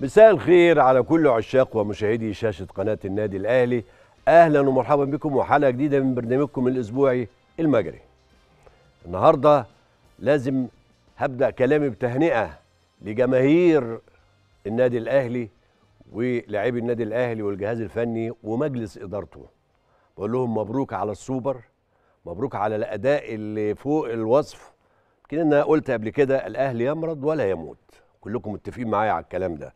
مساء الخير على كل عشاق ومشاهدي شاشة قناة النادي الأهلي أهلا ومرحبا بكم وحلقة جديدة من برنامجكم الأسبوعي المجري النهاردة لازم هبدأ كلامي بتهنئة لجماهير النادي الأهلي ولاعبي النادي الأهلي والجهاز الفني ومجلس إدارته بقول لهم مبروك على السوبر مبروك على الأداء اللي فوق الوصف كنا أنا قلت قبل كده الأهلي يمرض ولا يموت كلكم متفقين معايا على الكلام ده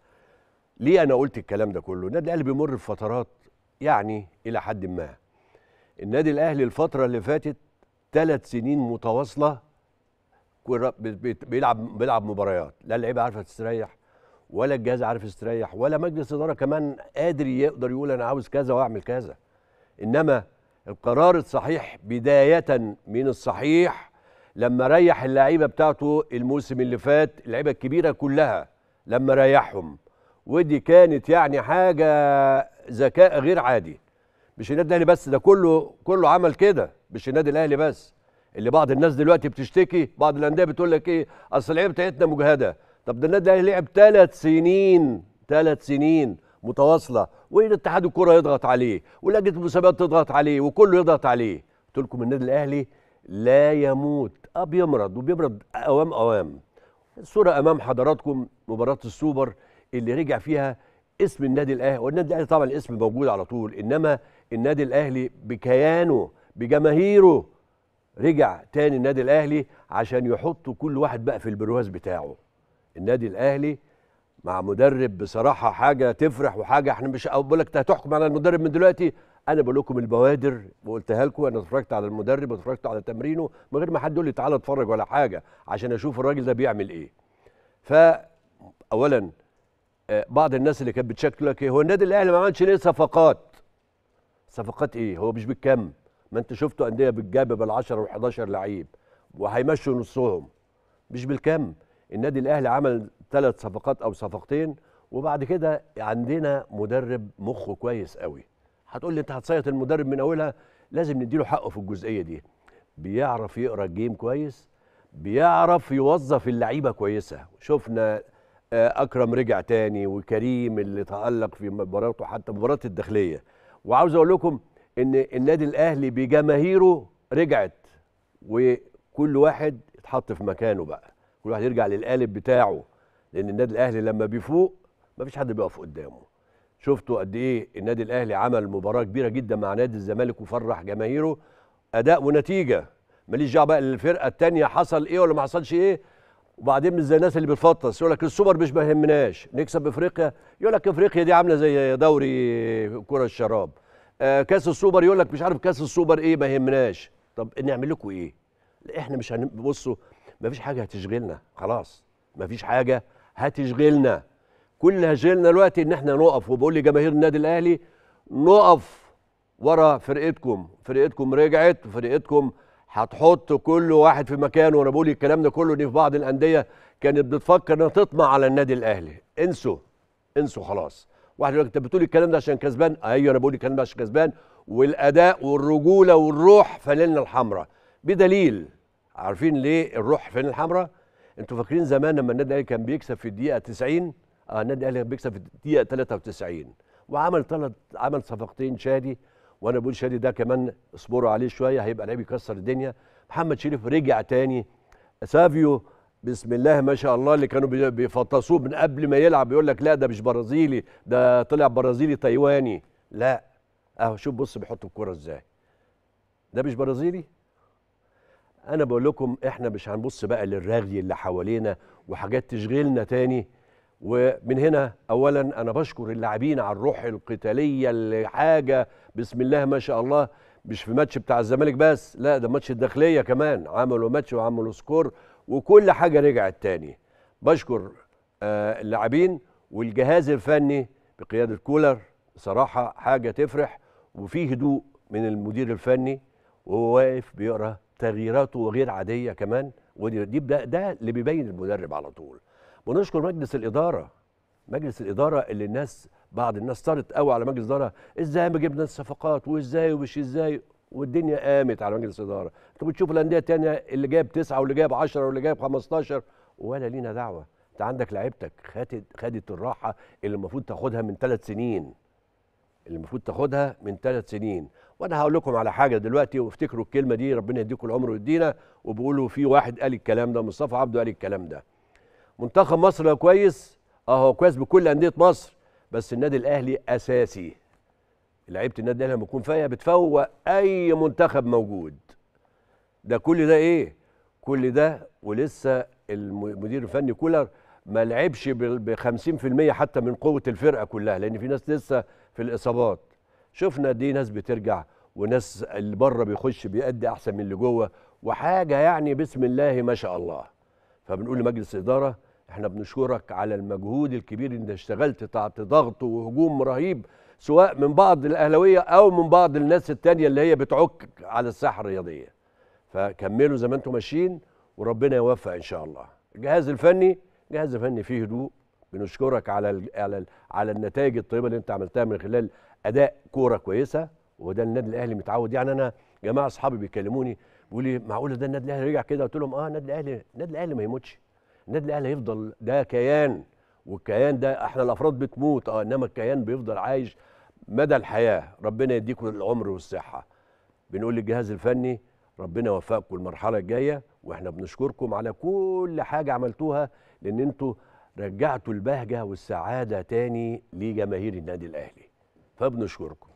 ليه انا قلت الكلام ده كله النادي الاهلي بيمر بفترات يعني الى حد ما النادي الاهلي الفتره اللي فاتت ثلاث سنين متواصله بيلعب بيلعب مباريات لا اللعيبه عارفه تستريح ولا الجهاز عارف يستريح ولا مجلس اداره كمان قادر يقدر يقول انا عاوز كذا واعمل كذا انما القرار الصحيح بدايه من الصحيح لما ريح اللعيبه بتاعته الموسم اللي فات اللعيبه الكبيره كلها لما ريحهم ودي كانت يعني حاجه ذكاء غير عادي مش النادي الاهلي بس ده كله كله عمل كده مش النادي الاهلي بس اللي بعض الناس دلوقتي بتشتكي بعض الانديه بتقول لك ايه اصل اللعيبه بتاعتنا مجهده طب ده النادي الاهلي لعب ثلاث سنين ثلاث سنين متواصله اتحاد الكره يضغط عليه ولجنه المسابقات تضغط عليه وكله يضغط عليه قلت لكم النادي الاهلي لا يموت اه بيمرض وبيمرض اوام اوام الصوره امام حضراتكم مباراه السوبر اللي رجع فيها اسم النادي الاهلي والنادي الاهلي طبعا الاسم موجود على طول انما النادي الاهلي بكيانه بجماهيره رجع تاني النادي الاهلي عشان يحطوا كل واحد بقى في البرواز بتاعه النادي الاهلي مع مدرب بصراحه حاجه تفرح وحاجه احنا مش بقول لك هتحكم على المدرب من دلوقتي انا بقول لكم البوادر وقلتها لكم انا اتفرجت على المدرب واتفرجت على تمرينه من غير ما حد يقول لي تعالى اتفرج ولا حاجه عشان اشوف الراجل ده بيعمل ايه اولا آه، بعض الناس اللي كانت بتشكل لك ايه هو النادي الاهلي ما عملش ليه صفقات صفقات ايه هو مش بالكم ما انت شفتوا انديه بتجاب بال10 وال11 لعيب وهيمشوا نصهم مش بالكم النادي الاهلي عمل ثلاث صفقات او صفقتين وبعد كده عندنا مدرب مخه كويس قوي هتقول لي انت هتصيط المدرب من اولها لازم نديله حقه في الجزئيه دي بيعرف يقرا الجيم كويس بيعرف يوظف اللعيبه كويسه شفنا آه، اكرم رجع تاني وكريم اللي تالق في مباراته حتى مباراه الداخليه وعاوز اقول لكم ان النادي الاهلي بجماهيره رجعت وكل واحد اتحط في مكانه بقى كل واحد يرجع للقالب بتاعه لان النادي الاهلي لما بيفوق مفيش حد بيقف قدامه شفتوا قد ايه النادي الاهلي عمل مباراه كبيره جدا مع نادي الزمالك وفرح جماهيره اداء ونتيجه ماليش دعوه بقى الفرقه الثانيه حصل ايه ولا ما حصلش ايه وبعدين مش زي الناس اللي بتفطس يقول لك السوبر مش ما يهمناش نكسب افريقيا يقول لك افريقيا دي عامله زي دوري كره الشراب آه، كاس السوبر يقول لك مش عارف كاس السوبر ايه ما يهمناش طب نعمل لكم ايه؟ احنا مش هنبصوا بصوا ما فيش حاجه هتشغلنا خلاص ما فيش حاجه هتشغلنا كل هشغلنا دلوقتي ان احنا نقف وبقول لجماهير النادي الاهلي نقف ورا فرقتكم فرقتكم رجعت وفرقتكم هتحط كل واحد في مكانه وانا بقول الكلام ده كله ان في بعض الانديه كانت بتفكر انها تطمع على النادي الاهلي انسوا انسوا خلاص واحد يقول لك انت بتقول الكلام ده عشان كسبان ايوه انا بقول الكلام ده عشان كسبان والاداء والرجوله والروح فانلنا الحمراء بدليل عارفين ليه الروح فين الحمراء انتوا فاكرين زمان لما النادي الاهلي كان بيكسب في الدقيقه 90 اه النادي الاهلي كان بيكسب في الدقيقه 93 وعمل ثلاث عمل صفقتين شادي وانا بقول شادي ده كمان اصبروا عليه شويه هيبقى لعيب يكسر الدنيا محمد شريف رجع تاني سافيو بسم الله ما شاء الله اللي كانوا بيفطسوه من قبل ما يلعب يقول لك لا ده مش برازيلي ده طلع برازيلي تايواني لا اهو شوف بص بيحط الكوره ازاي ده مش برازيلي انا بقول لكم احنا مش هنبص بقى للرغي اللي حوالينا وحاجات تشغلنا تاني ومن هنا اولا انا بشكر اللاعبين على الروح القتاليه اللي حاجه بسم الله ما شاء الله مش في ماتش بتاع الزمالك بس لا ده ماتش الداخليه كمان عملوا ماتش وعملوا سكور وكل حاجه رجعت تاني بشكر آه، اللاعبين والجهاز الفني بقياده كولر بصراحه حاجه تفرح وفي هدوء من المدير الفني وهو واقف بيقرا تغييراته غير عاديه كمان ودي ده, ده اللي بيبين المدرب على طول ونشكر مجلس الاداره مجلس الاداره اللي الناس بعض الناس صارت قوي على مجلس الاداره ازاي ما جبنا الصفقات وازاي ومش ازاي والدنيا قامت على مجلس الاداره انتوا بتشوفوا الانديه الثانيه اللي جاب تسعه واللي جاب 10 واللي جاب 15 ولا لينا دعوه انت عندك لعيبتك خدت خدت الراحه اللي المفروض تاخدها من ثلاث سنين اللي المفروض تاخدها من ثلاث سنين وانا هقول لكم على حاجه دلوقتي وافتكروا الكلمه دي ربنا يديكم العمر ويدينا وبيقولوا في واحد قال الكلام ده مصطفى عبده قال الكلام ده منتخب مصر لو كويس اه هو كويس بكل انديه مصر بس النادي الاهلي اساسي لعيبه النادي الاهلي لما تكون فايقه بتفوق اي منتخب موجود ده كل ده ايه كل ده ولسه المدير الفني كولر ما لعبش ب 50% حتى من قوه الفرقه كلها لان في ناس لسه في الاصابات شفنا دي ناس بترجع وناس اللي بره بيخش بيأدي احسن من اللي جوه وحاجه يعني بسم الله ما شاء الله فبنقول لمجلس الاداره احنا بنشكرك على المجهود الكبير انت اشتغلت تحت ضغط وهجوم رهيب سواء من بعض الاهلاويه او من بعض الناس التانية اللي هي بتعك على الساحه الرياضيه فكملوا زي ما انتم ماشيين وربنا يوفق ان شاء الله الجهاز الفني الجهاز الفني فيه هدوء بنشكرك على على على النتائج الطيبه اللي انت عملتها من خلال اداء كوره كويسه وده النادي الاهلي متعود يعني انا جماعه اصحابي بيكلموني بيقولوا لي معقوله ده النادي الاهلي رجع كده قلت لهم اه النادي الاهلي النادي الاهلي ما يموتش النادي الاهلي هيفضل ده كيان والكيان ده احنا الافراد بتموت اه انما الكيان بيفضل عايش مدى الحياه ربنا يديكم العمر والصحه بنقول للجهاز الفني ربنا يوفقكم المرحله الجايه واحنا بنشكركم على كل حاجه عملتوها لان انتوا رجعتوا البهجه والسعاده تاني لجماهير النادي الاهلي فبنشكركم